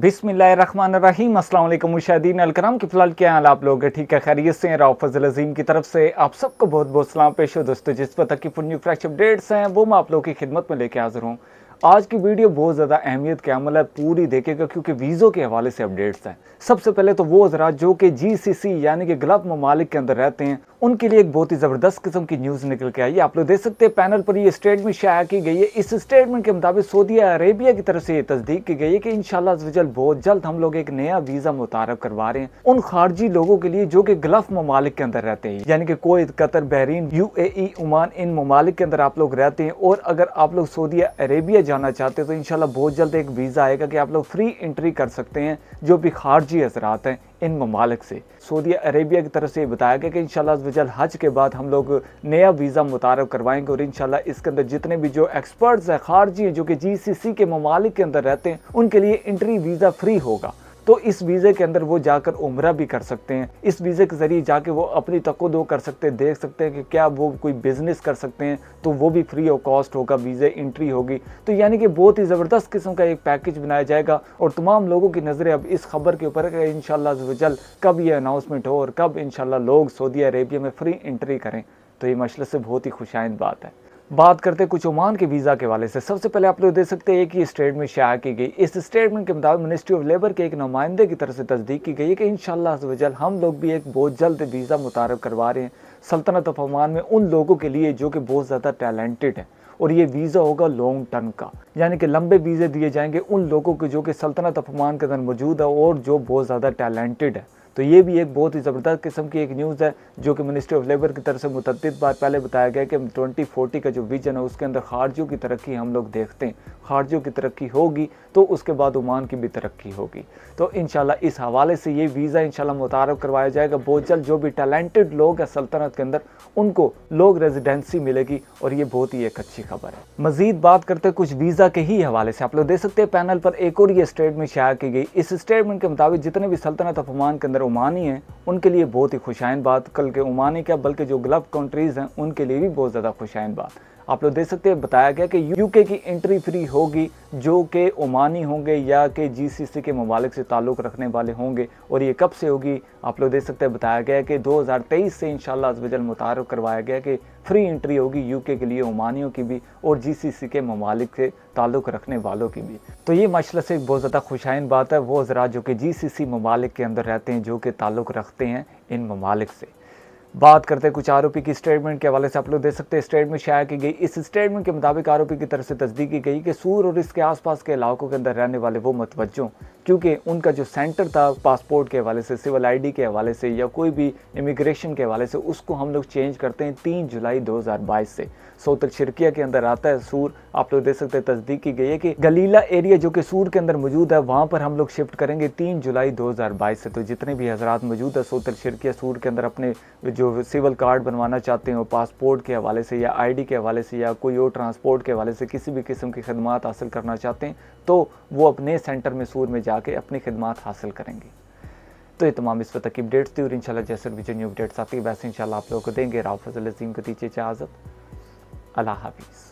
बिसमीम अल्लाम मुशादीन अलकराम के फ़िलहाल क्या हाल आप लोग ठीक है खैरियत से राव फजल अजीम की तरफ से आप सबको बहुत बहुत सलाम पेश हो दोस्तों जिस पर तक की फुल फ्रेश अपडेट्स हैं वो मैं आप लोगों की खिदमत में लेके हाजिर हूँ आज की वीडियो बहुत ज़्यादा अहमियत के अमल है पूरी देखेगा क्योंकि वीज़ों के हवाले से अपडेट्स हैं सबसे पहले तो वो हजरात जो कि जी सी सी यानी कि गलब ममालिक के अंदर रहते हैं उनके लिए एक बहुत ही ज़बरदस्त किस्म की न्यूज़ निकल के आई है आप लोग देख सकते हैं पैनल पर ये स्टेटमेंट शाया की गई है इस स्टेटमेंट के मुताबिक सऊदी अरेबिया की तरफ से ये तस्दीक की गई है कि इन शजल बहुत जल्द हम लोग एक नया वीज़ा मुतारफ करवा रहे हैं उन खारजी लोगों के लिए जो कि गल्फ ममालिक के अंदर रहते हैं यानी कि कोई कतर बहरीन यू एमान इन ममालिक के अंदर आप लोग रहते हैं और अगर आप लोग सऊदी अरेबिया जाना चाहते हैं तो इनशाला बहुत जल्द एक वीज़ा आएगा कि आप लोग फ्री एंट्री कर सकते हैं जो भी खारजी असरात हैं इन ममालिक से सऊदी अरेबिया की तरफ से ये बताया गया कि इन हज के बाद हम लोग नया वीज़ा मुतारफ़ करवाएंगे और इन इसके अंदर जितने भी जो एक्सपर्ट्स हैं खारजी हैं जो कि जी सी सी के ममालिक के अंदर रहते हैं उनके लिए इंट्री वीज़ा फ्री होगा तो इस वीज़े के अंदर वो जाकर उमरा भी कर सकते हैं इस वीज़े के ज़रिए जाके वो अपनी तकोदो कर सकते हैं देख सकते हैं कि क्या वो कोई बिज़नेस कर सकते हैं तो वो भी फ्री ऑफ कॉस्ट होगा वीज़े इंट्री होगी तो यानी कि बहुत ही ज़बरदस्त किस्म का एक पैकेज बनाया जाएगा और तमाम लोगों की नज़रें अब इस खबर के ऊपर इन शजल कब ये अनाउंसमेंट हो और कब इन लोग सऊदी अरेबिया में फ़्री इंट्री करें तो ये मशल से बहुत ही खुशाइन बात है बात करते कुछ ओमान के वीज़ा के वाले से सबसे पहले आप लोग देख सकते हैं कि स्टेटमेंट शाया की गई इस स्टेटमेंट के मुताबिक मिनिस्ट्री ऑफ लेबर के एक नुमाइंदे की तरफ से तस्दीक की गई है कि इन शजल हम लोग भी एक बहुत जल्द वीज़ा मुतारब करवा रहे हैं सल्तनत ऑफ ओमान में उन लोगों के लिए जो कि बहुत ज़्यादा टैलेंटेड हैं और ये वीज़ा होगा लॉन्ग टर्म का यानी कि लंबे वीज़े दिए जाएंगे उन लोगों के जो कि सल्तनत अफमान के अंदर मौजूद है और जो बहुत ज़्यादा टैलेंटेड है तो ये भी एक बहुत ही ज़बरदस्त किस्म की एक न्यूज़ है जो कि मिनिस्ट्री ऑफ लेबर की तरफ से मुतद बार पहले बताया गया कि ट्वेंटी फोर्टी का जो विजन है उसके अंदर खारजियों की तरक्की हम लोग देखते हैं खारजियों की तरक्की होगी तो उसके बाद ओमान की भी तरक्की होगी तो इन इस हवाले से ये वीज़ा इन मुतारफ़ करवाया जाएगा बहुत जल्द जो भी टैलेंटेड लोग हैं सल्तनत के अंदर उनको लोग रेजिडेंसी मिलेगी और ये बहुत ही एक अच्छी खबर है मजीद बात करते कुछ वीज़ा के ही हवाले से आप लोग देख सकते हैं पैनल पर एक और ये स्टेटमेंट शाया की गई इस स्टेटमेंट के मुताबिक जितने भी सल्तनत अफमान के अंदर ओमानी है उनके लिए बहुत ही खुशाइन बात कल के ओमानी क्या बल्कि जो गल्फ कंट्रीज़ हैं उनके लिए भी बहुत ज़्यादा खुशाइन बात आप लोग देख सकते हैं बताया गया कि यूके की एंट्री फ्री होगी जो कि ओमानी होंगे या के जीसीसी के ममालिक से ताल्लुक़ रखने वाले होंगे और ये कब से होगी आप लोग देख सकते हैं बताया गया कि 2023 से इन शजल मुतार करवाया गया कि फ्री एंट्री होगी यूके के लिए ओमानियों की भी और जीसीसी के ममालिक से ताल्लुक़ रखने वालों की भी तो ये माशा से बहुत ज़्यादा खुशाइन बात है वो ज़रा जो कि जी सी ममालिक के अंदर रहते हैं जो कि ताल्लुक़ रखते हैं इन ममालिक से बात करते हैं कुछ आरोपी की स्टेटमेंट के हवाले से आप लोग देख सकते हैं स्टेटमेंट शाया की गई इस स्टेटमेंट के मुताबिक आरोपी की तरफ से तस्दीक की गई कि सूर और इसके आसपास के इलाकों के अंदर रहने वाले वो मतवजों क्योंकि उनका जो सेंटर था पासपोर्ट के हवाले से सिविल आईडी के हवाले से या कोई भी इमिग्रेशन के हवाले से उसको हम लोग चेंज करते हैं तीन जुलाई 2022 से सोतल शिरकिया के अंदर आता है सूर आप लोग देख सकते हैं तस्दीक की गई है कि गलीला एरिया जो कि सूर के अंदर मौजूद है वहाँ पर हम लोग शिफ्ट करेंगे तीन जुलाई दो से तो जितने भी हजरात मौजूद है सोतल शिरकिया सूर के अंदर अपने जो सिविल कार्ड बनवाना चाहते हैं पासपोर्ट के हवाले से या आई के हवाले से या कोई और ट्रांसपोर्ट के हवाले से किसी भी किस्म की खदमात हासिल करना चाहते हैं तो वो अपने सेंटर मैसूर में जाके अपनी खिदमत हासिल करेंगे तो ये तमाम इस वक्त की अपडेट्स थी और इंशाल्लाह जैसे भी जो न्यू अपडेट्स आती है वैसे इंशाल्लाह आप लोगों को देंगे राव फजल अजीम को दीजिए इजाज़त अल्लाह हाफिज़